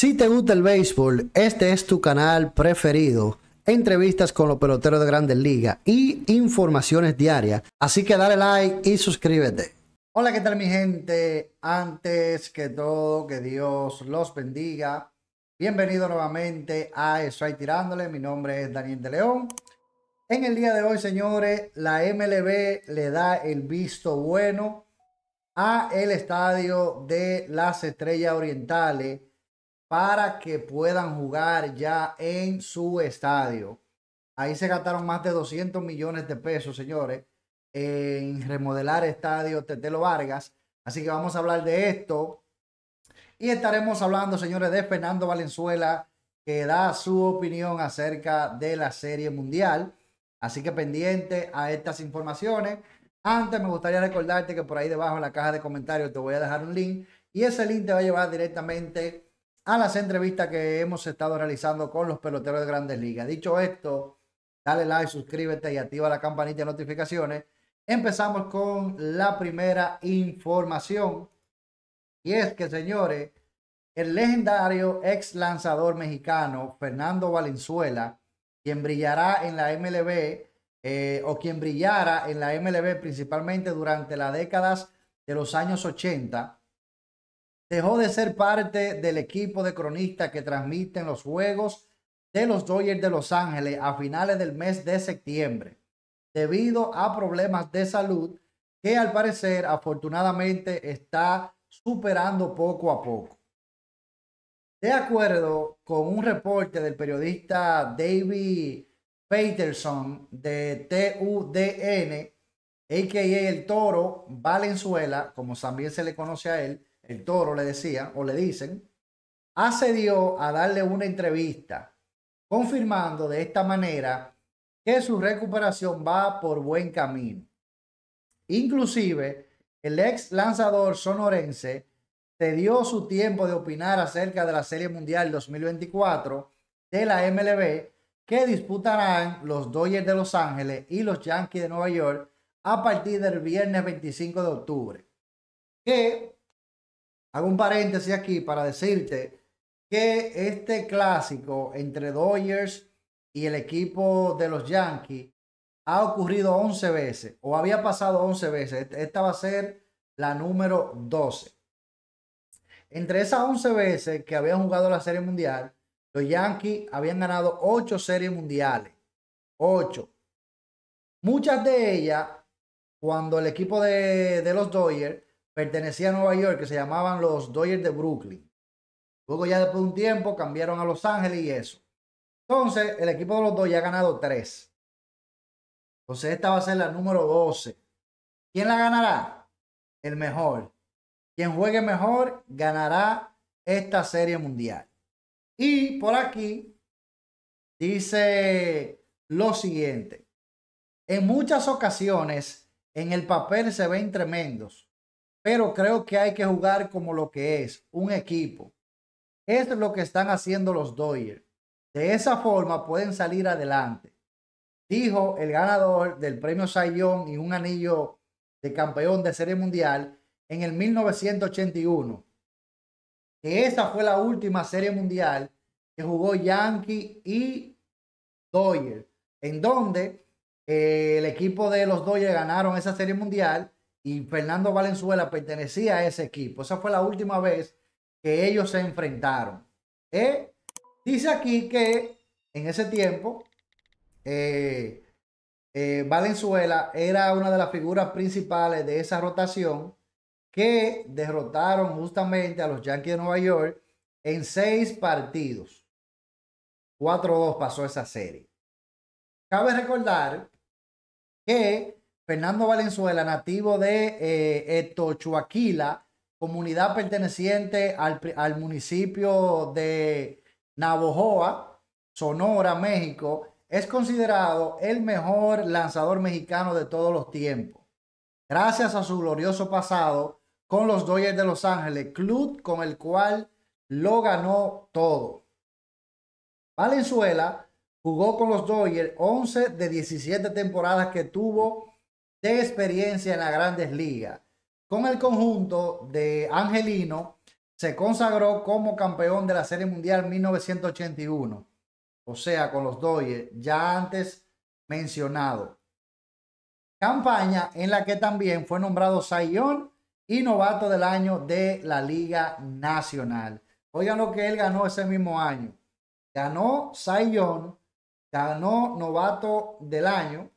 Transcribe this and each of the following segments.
Si te gusta el béisbol, este es tu canal preferido. Entrevistas con los peloteros de grandes ligas y informaciones diarias. Así que dale like y suscríbete. Hola, ¿qué tal mi gente? Antes que todo, que Dios los bendiga. Bienvenido nuevamente a Estoy Tirándole. Mi nombre es Daniel de León. En el día de hoy, señores, la MLB le da el visto bueno a el estadio de las Estrellas Orientales para que puedan jugar ya en su estadio. Ahí se gastaron más de 200 millones de pesos, señores, en remodelar estadio Tetelo Vargas. Así que vamos a hablar de esto. Y estaremos hablando, señores, de Fernando Valenzuela, que da su opinión acerca de la Serie Mundial. Así que pendiente a estas informaciones. Antes me gustaría recordarte que por ahí debajo en la caja de comentarios te voy a dejar un link y ese link te va a llevar directamente a las entrevistas que hemos estado realizando con los peloteros de grandes ligas. Dicho esto, dale like, suscríbete y activa la campanita de notificaciones. Empezamos con la primera información. Y es que, señores, el legendario ex lanzador mexicano Fernando Valenzuela, quien brillará en la MLB eh, o quien brillara en la MLB principalmente durante las décadas de los años 80, dejó de ser parte del equipo de cronistas que transmiten los juegos de los Dodgers de Los Ángeles a finales del mes de septiembre, debido a problemas de salud que al parecer afortunadamente está superando poco a poco. De acuerdo con un reporte del periodista David Peterson de TUDN, a.k.a. El Toro Valenzuela, como también se le conoce a él, el toro le decía, o le dicen, accedió a darle una entrevista, confirmando de esta manera que su recuperación va por buen camino. Inclusive, el ex lanzador sonorense se dio su tiempo de opinar acerca de la Serie Mundial 2024 de la MLB que disputarán los Dodgers de Los Ángeles y los Yankees de Nueva York a partir del viernes 25 de octubre. Que Hago un paréntesis aquí para decirte que este clásico entre Dodgers y el equipo de los Yankees ha ocurrido 11 veces o había pasado 11 veces. Este, esta va a ser la número 12. Entre esas 11 veces que habían jugado la Serie Mundial, los Yankees habían ganado 8 series mundiales. 8. Muchas de ellas, cuando el equipo de, de los Dodgers pertenecía a Nueva York, que se llamaban los Dodgers de Brooklyn. Luego ya después de un tiempo cambiaron a Los Ángeles y eso. Entonces, el equipo de los ya ha ganado tres. Entonces, esta va a ser la número 12. ¿Quién la ganará? El mejor. Quien juegue mejor ganará esta serie mundial. Y por aquí dice lo siguiente. En muchas ocasiones en el papel se ven tremendos, pero creo que hay que jugar como lo que es, un equipo. Esto es lo que están haciendo los Dodgers. De esa forma pueden salir adelante. Dijo el ganador del premio Sayón y un anillo de campeón de Serie Mundial en el 1981. Que esa fue la última Serie Mundial que jugó Yankee y Dodgers, en donde eh, el equipo de los Dodgers ganaron esa Serie Mundial y Fernando Valenzuela pertenecía a ese equipo. Esa fue la última vez que ellos se enfrentaron. Eh, dice aquí que en ese tiempo eh, eh, Valenzuela era una de las figuras principales de esa rotación que derrotaron justamente a los Yankees de Nueva York en seis partidos. 4-2 pasó esa serie. Cabe recordar que Fernando Valenzuela, nativo de eh, comunidad perteneciente al, al municipio de Navojoa, Sonora, México, es considerado el mejor lanzador mexicano de todos los tiempos. Gracias a su glorioso pasado con los Dodgers de Los Ángeles, club con el cual lo ganó todo. Valenzuela jugó con los Dodgers 11 de 17 temporadas que tuvo de experiencia en las grandes ligas. Con el conjunto de Angelino, se consagró como campeón de la Serie Mundial 1981, o sea, con los Doyes, ya antes mencionado. Campaña en la que también fue nombrado Sayón y novato del año de la Liga Nacional. Oigan lo que él ganó ese mismo año. Ganó Sayón, ganó novato del año,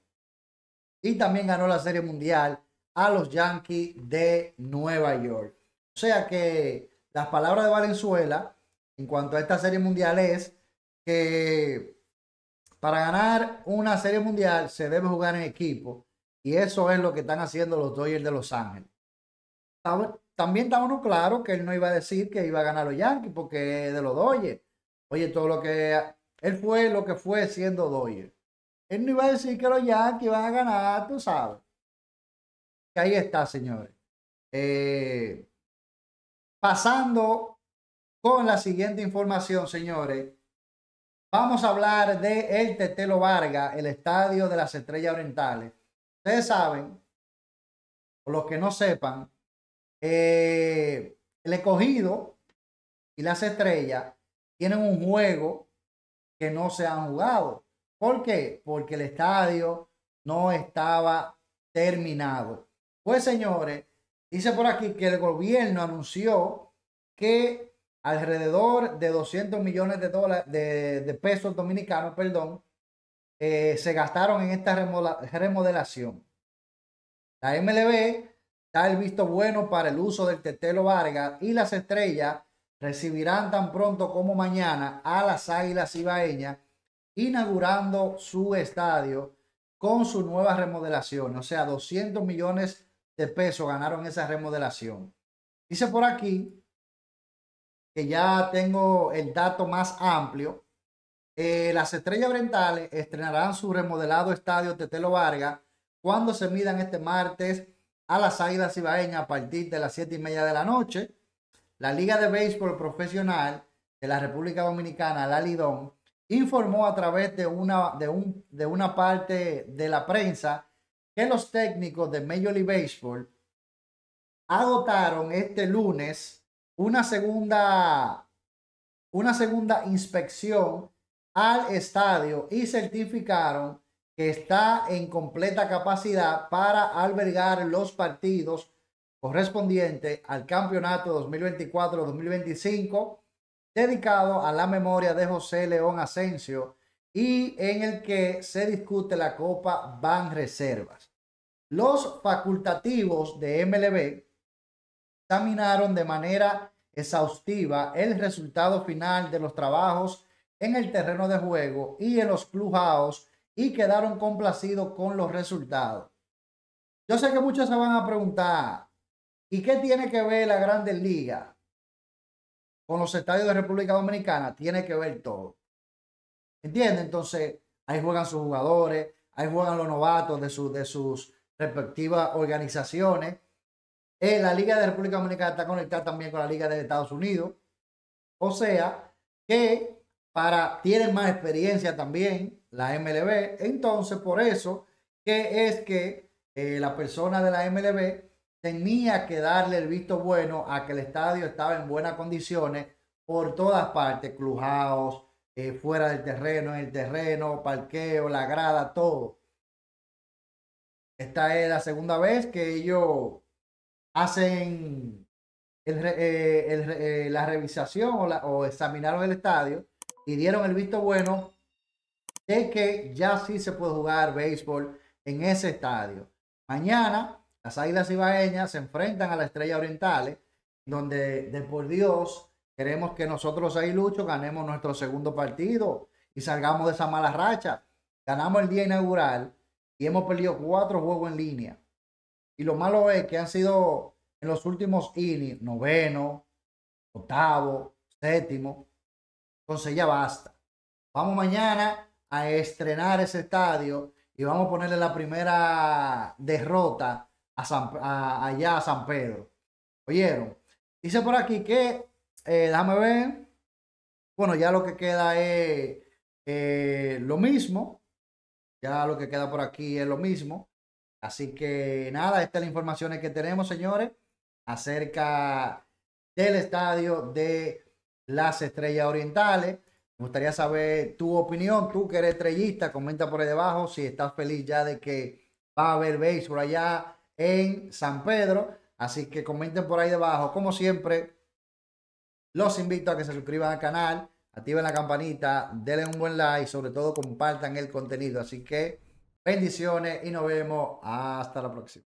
y también ganó la Serie Mundial a los Yankees de Nueva York. O sea que las palabras de Valenzuela en cuanto a esta Serie Mundial es que para ganar una Serie Mundial se debe jugar en equipo y eso es lo que están haciendo los Dodgers de Los Ángeles. También está uno claro que él no iba a decir que iba a ganar los Yankees porque de los Dodgers. Oye, todo lo que él fue lo que fue siendo Dodgers. Él no iba a decir que los Yankees van a ganar, tú sabes. Que ahí está, señores. Eh, pasando con la siguiente información, señores. Vamos a hablar de El Tetelo Vargas, el estadio de las Estrellas Orientales. Ustedes saben, o los que no sepan, eh, el escogido y las estrellas tienen un juego que no se han jugado. ¿Por qué? Porque el estadio no estaba terminado. Pues señores, dice por aquí que el gobierno anunció que alrededor de 200 millones de, dólares, de, pesos dominicanos, perdón, eh, se gastaron en esta remodelación. La MLB da el visto bueno para el uso del Tetelo Vargas y las estrellas recibirán tan pronto como mañana a las Águilas Ibaeñas inaugurando su estadio con su nueva remodelación. O sea, 200 millones de pesos ganaron esa remodelación. Dice por aquí que ya tengo el dato más amplio. Eh, las estrellas orientales estrenarán su remodelado estadio Tetelo Vargas cuando se midan este martes a las Águilas Ibaeñas a partir de las 7 y media de la noche. La Liga de Béisbol Profesional de la República Dominicana, la Lidón, informó a través de una, de, un, de una parte de la prensa que los técnicos de Major League Baseball agotaron este lunes una segunda, una segunda inspección al estadio y certificaron que está en completa capacidad para albergar los partidos correspondientes al campeonato 2024-2025 dedicado a la memoria de José León Asensio y en el que se discute la Copa Van Reservas. Los facultativos de MLB examinaron de manera exhaustiva el resultado final de los trabajos en el terreno de juego y en los clubhouse y quedaron complacidos con los resultados. Yo sé que muchos se van a preguntar, ¿y qué tiene que ver la Grandes Liga? con los estadios de República Dominicana tiene que ver todo. ¿Entiendes? Entonces, ahí juegan sus jugadores, ahí juegan los novatos de, de sus respectivas organizaciones. Eh, la Liga de República Dominicana está conectada también con la Liga de Estados Unidos. O sea, que para, tienen más experiencia también la MLB. Entonces, por eso que es que eh, la persona de la MLB tenía que darle el visto bueno a que el estadio estaba en buenas condiciones por todas partes, clujados, eh, fuera del terreno, en el terreno, parqueo, la grada, todo. Esta es la segunda vez que ellos hacen eh, eh, la revisación o, o examinaron el estadio y dieron el visto bueno de que ya sí se puede jugar béisbol en ese estadio. Mañana las águilas ibaeñas se enfrentan a la estrella orientales, donde de por Dios queremos que nosotros ahí lucho, ganemos nuestro segundo partido y salgamos de esa mala racha. Ganamos el día inaugural y hemos perdido cuatro juegos en línea. Y lo malo es que han sido en los últimos innings, noveno, octavo, séptimo. Entonces ya basta. Vamos mañana a estrenar ese estadio y vamos a ponerle la primera derrota allá a San Pedro. ¿Oyeron? Dice por aquí que, eh, déjame ver, bueno, ya lo que queda es eh, lo mismo, ya lo que queda por aquí es lo mismo. Así que nada, esta es la información que tenemos, señores, acerca del estadio de las estrellas orientales. Me gustaría saber tu opinión, tú que eres estrellista, comenta por ahí debajo si estás feliz ya de que va a haber por allá, en San Pedro. Así que comenten por ahí debajo. Como siempre, los invito a que se suscriban al canal, activen la campanita, denle un buen like y sobre todo compartan el contenido. Así que bendiciones y nos vemos hasta la próxima.